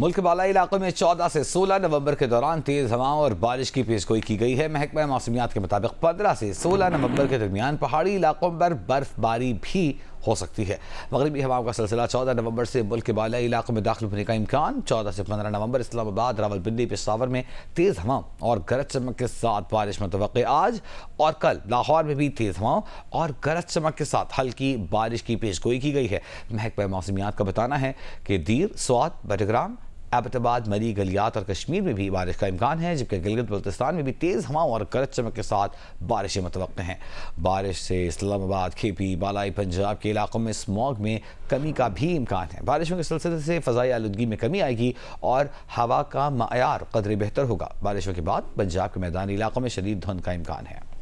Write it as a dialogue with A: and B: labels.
A: मुल्क के बाला इलाकों में 14 से 16 नवंबर के दौरान तेज़ हवाओं और बारिश की पेशगोई की गई है महकमा मौसमियात के मुताबिक 15 से 16 नवंबर के दरमियान पहाड़ी इलाकों पर बर्फबारी भी हो सकती है मगरबी हवाओं का सिलसिला चौदह नवंबर से मुल्क के बाला इलाकों में दाखिल होने का इम्कान चौदह से पंद्रह नवंबर इस्लामाबाद रावलपिंडी पिशावर में तेज़ हवाओं और गरज चमक के साथ बारिश मुतव आज और कल लाहौर में भी तेज़ हवाओं और गरज चमक के साथ हल्की बारिश की पेशगोई की गई है महकमा मौसमियात का बताना है कि दीर स्वाद बटग्राम एबटाबाद मरी गलियात और कश्मीर में भी बारिश का इम्कान है जबकि गिलगित बल्तिस्तान में भी तेज़ हवाओं और गरज चमक के साथ बारिशें मतवक़ हैं बारिश से इस्लामाबाद खेपी बालाई पंजाब के इलाकों में स्मॉग में कमी का भी इम्कान है बारिशों के सिलसिले से फ़जाई आलूगी में कमी आएगी और हवा का मैार कदर बेहतर होगा बारिशों के बाद पंजाब के मैदानी इलाकों में शदीद धुंध का इम्कान है